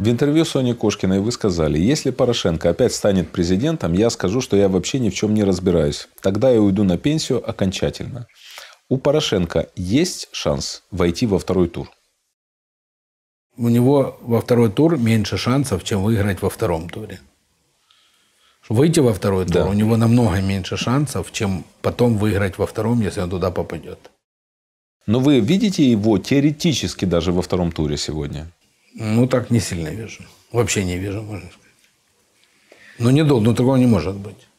В интервью Соне Кошкиной вы сказали, если Порошенко опять станет президентом, я скажу, что я вообще ни в чем не разбираюсь. Тогда я уйду на пенсию окончательно. У Порошенко есть шанс войти во второй тур? У него во второй тур меньше шансов, чем выиграть во втором туре. Выйти во второй тур да. у него намного меньше шансов, чем потом выиграть во втором, если он туда попадет. Но вы видите его теоретически даже во втором туре сегодня? Ну, так не сильно вижу. Вообще не вижу, можно сказать. Ну, недолго, но ну, такого не может быть.